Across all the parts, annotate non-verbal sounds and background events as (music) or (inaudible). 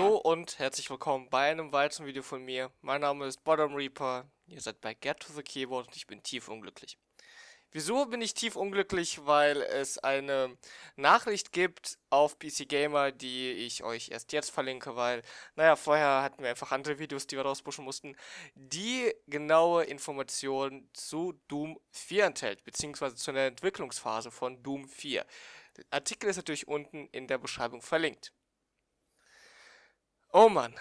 Hallo und herzlich willkommen bei einem weiteren Video von mir. Mein Name ist Bottom Reaper, ihr seid bei Get to the Keyboard und ich bin tief unglücklich. Wieso bin ich tief unglücklich? Weil es eine Nachricht gibt auf PC Gamer, die ich euch erst jetzt verlinke, weil, naja, vorher hatten wir einfach andere Videos, die wir rauspushen mussten, die genaue Informationen zu Doom 4 enthält, beziehungsweise zu der Entwicklungsphase von Doom 4. Der Artikel ist natürlich unten in der Beschreibung verlinkt. Oh Mann.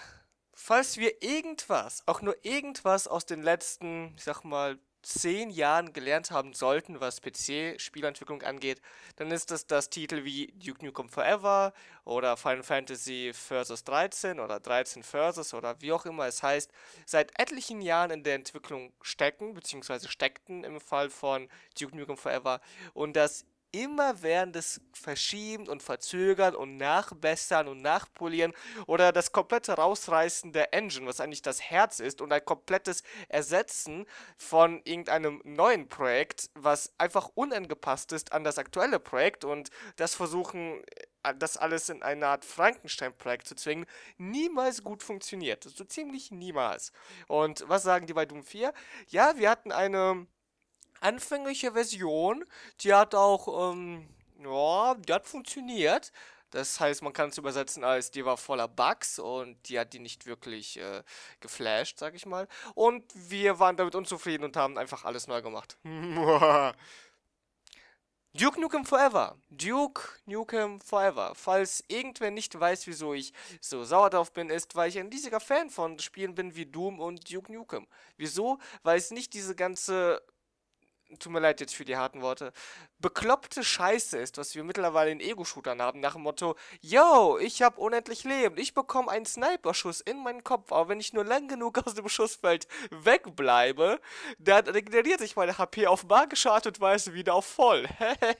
Falls wir irgendwas, auch nur irgendwas aus den letzten, ich sag mal, zehn Jahren gelernt haben sollten, was PC-Spielentwicklung angeht, dann ist das dass Titel wie Duke Nukem Forever oder Final Fantasy Versus 13 oder 13 Versus oder wie auch immer es heißt, seit etlichen Jahren in der Entwicklung stecken, beziehungsweise steckten im Fall von Duke Nukem Forever und dass immer während währendes Verschieben und Verzögern und Nachbessern und Nachpolieren oder das komplette Rausreißen der Engine, was eigentlich das Herz ist, und ein komplettes Ersetzen von irgendeinem neuen Projekt, was einfach unangepasst ist an das aktuelle Projekt und das versuchen, äh, das alles in eine Art Frankenstein-Projekt zu zwingen, niemals gut funktioniert. So ziemlich niemals. Und was sagen die bei Doom 4? Ja, wir hatten eine anfängliche Version, die hat auch, ähm, ja, die hat funktioniert. Das heißt, man kann es übersetzen als, die war voller Bugs und die hat die nicht wirklich äh, geflasht, sag ich mal. Und wir waren damit unzufrieden und haben einfach alles neu gemacht. (laughs) Duke Nukem Forever. Duke Nukem Forever. Falls irgendwer nicht weiß, wieso ich so sauer drauf bin, ist, weil ich ein riesiger Fan von Spielen bin wie Doom und Duke Nukem. Wieso? Weil es nicht diese ganze tut mir leid jetzt für die harten Worte, bekloppte Scheiße ist, was wir mittlerweile in Ego-Shootern haben, nach dem Motto, yo, ich hab unendlich Leben, ich bekomme einen Sniper-Schuss in meinen Kopf, aber wenn ich nur lang genug aus dem Schussfeld wegbleibe, dann regeneriert sich meine HP auf magische Art und Weise wieder auf voll.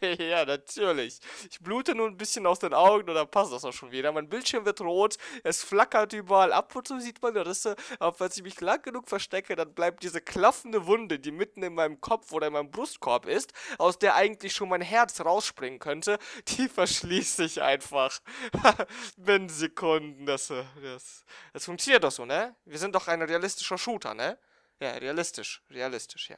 Hey, (laughs) ja, natürlich. Ich blute nur ein bisschen aus den Augen und dann passt das auch schon wieder. Mein Bildschirm wird rot, es flackert überall, ab und zu sieht man Risse, aber falls ich mich lang genug verstecke, dann bleibt diese klaffende Wunde, die mitten in meinem Kopf oder in meinem Brustkorb ist, aus der eigentlich eigentlich schon mein Herz rausspringen könnte, die verschließt sich einfach. Wenn (laughs) Sekunden, das, das, das funktioniert doch so, ne? Wir sind doch ein realistischer Shooter, ne? Ja, realistisch, realistisch, ja.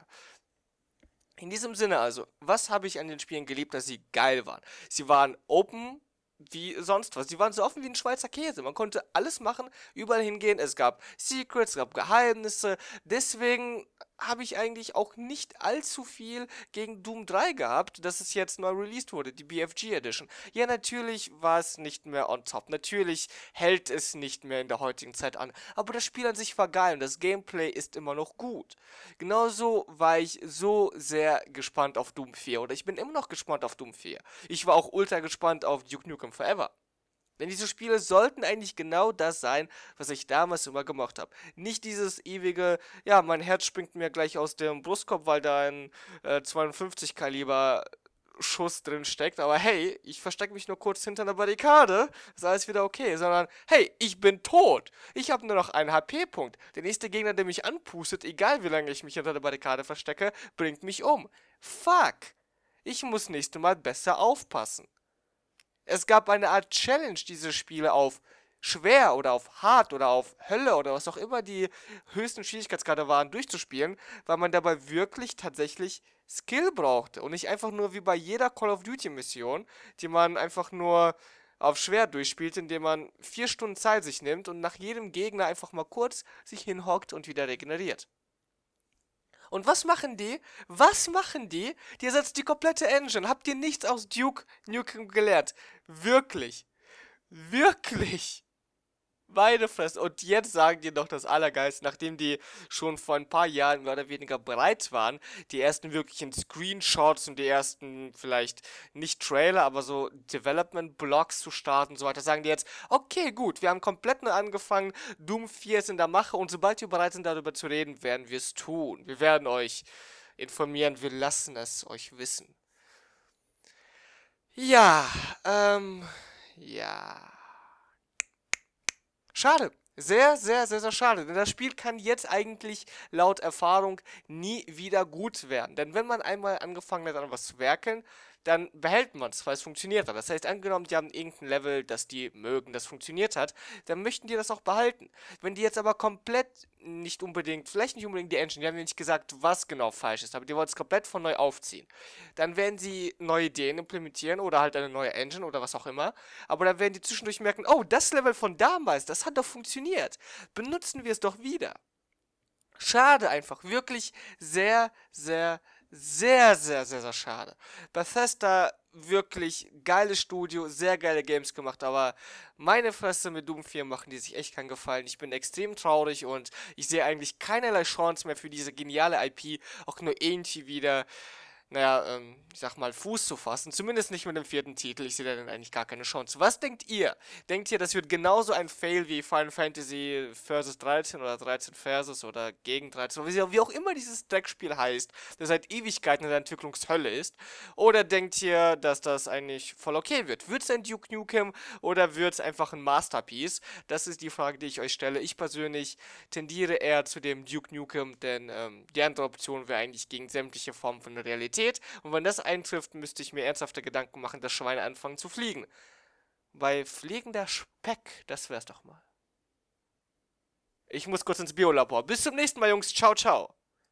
In diesem Sinne also, was habe ich an den Spielen geliebt, dass sie geil waren? Sie waren open, wie sonst was. Sie waren so offen wie ein Schweizer Käse. Man konnte alles machen, überall hingehen. Es gab Secrets, es gab Geheimnisse. Deswegen habe ich eigentlich auch nicht allzu viel gegen Doom 3 gehabt, dass es jetzt neu released wurde, die BFG Edition. Ja, natürlich war es nicht mehr on top. Natürlich hält es nicht mehr in der heutigen Zeit an. Aber das Spiel an sich war geil und das Gameplay ist immer noch gut. Genauso war ich so sehr gespannt auf Doom 4 oder ich bin immer noch gespannt auf Doom 4. Ich war auch ultra gespannt auf Duke Nukem Forever. Denn diese Spiele sollten eigentlich genau das sein, was ich damals immer gemacht habe. Nicht dieses ewige, ja, mein Herz springt mir gleich aus dem Brustkorb, weil da ein äh, 52 Kaliber Schuss drin steckt, aber hey, ich verstecke mich nur kurz hinter einer Barrikade, ist alles wieder okay, sondern hey, ich bin tot. Ich habe nur noch einen HP-Punkt. Der nächste Gegner, der mich anpustet, egal wie lange ich mich hinter der Barrikade verstecke, bringt mich um. Fuck. Ich muss nächste Mal besser aufpassen. Es gab eine Art Challenge, diese Spiele auf schwer oder auf hart oder auf Hölle oder was auch immer die höchsten Schwierigkeitsgrade waren, durchzuspielen, weil man dabei wirklich tatsächlich Skill brauchte und nicht einfach nur wie bei jeder Call of Duty Mission, die man einfach nur auf schwer durchspielt, indem man vier Stunden Zeit sich nimmt und nach jedem Gegner einfach mal kurz sich hinhockt und wieder regeneriert. Und was machen die? Was machen die? Die ersetzt die komplette Engine. Habt ihr nichts aus Duke Nukem gelehrt? Wirklich. Wirklich. Meine Fresse. Und jetzt sagen die noch das Allergeilste, nachdem die schon vor ein paar Jahren mehr oder weniger bereit waren, die ersten wirklichen Screenshots und die ersten vielleicht nicht Trailer, aber so Development-Blogs zu starten und so weiter, sagen die jetzt, okay, gut, wir haben komplett neu angefangen, Doom 4 ist in der Mache und sobald wir bereit sind, darüber zu reden, werden wir es tun. Wir werden euch informieren, wir lassen es euch wissen. Ja, ähm, ja. Schade. Sehr, sehr, sehr, sehr schade. Denn das Spiel kann jetzt eigentlich laut Erfahrung nie wieder gut werden. Denn wenn man einmal angefangen hat, an was zu werkeln, dann behält man es, weil es funktioniert hat. Das heißt, angenommen, die haben irgendein Level, das die mögen, das funktioniert hat, dann möchten die das auch behalten. Wenn die jetzt aber komplett nicht unbedingt, vielleicht nicht unbedingt die Engine, die haben ja nicht gesagt, was genau falsch ist, aber die wollen es komplett von neu aufziehen. Dann werden sie neue Ideen implementieren oder halt eine neue Engine oder was auch immer. Aber dann werden die zwischendurch merken, oh, das Level von damals, das hat doch funktioniert. Benutzen wir es doch wieder. Schade einfach. Wirklich sehr, sehr, sehr. Sehr, sehr, sehr, sehr schade. Bethesda, wirklich geiles Studio, sehr geile Games gemacht, aber meine Fresse mit Doom 4 machen die sich echt keinen Gefallen. Ich bin extrem traurig und ich sehe eigentlich keinerlei Chance mehr für diese geniale IP, auch nur irgendwie wieder naja, ähm, ich sag mal, Fuß zu fassen. Zumindest nicht mit dem vierten Titel. Ich sehe da dann eigentlich gar keine Chance. Was denkt ihr? Denkt ihr, das wird genauso ein Fail wie Final Fantasy Versus 13 oder 13 Versus oder gegen 13 oder wie auch immer dieses Dreckspiel heißt, das seit Ewigkeiten in der Entwicklungshölle ist? Oder denkt ihr, dass das eigentlich voll okay wird? Wird es ein Duke Nukem oder wird es einfach ein Masterpiece? Das ist die Frage, die ich euch stelle. Ich persönlich tendiere eher zu dem Duke Nukem, denn ähm, die andere Option wäre eigentlich gegen sämtliche Formen von Realität Realität. Und wenn das eintrifft, müsste ich mir ernsthafte Gedanken machen, dass Schweine anfangen zu fliegen. Bei fliegender Speck, das wär's doch mal. Ich muss kurz ins Biolabor. Bis zum nächsten Mal, Jungs. Ciao, ciao.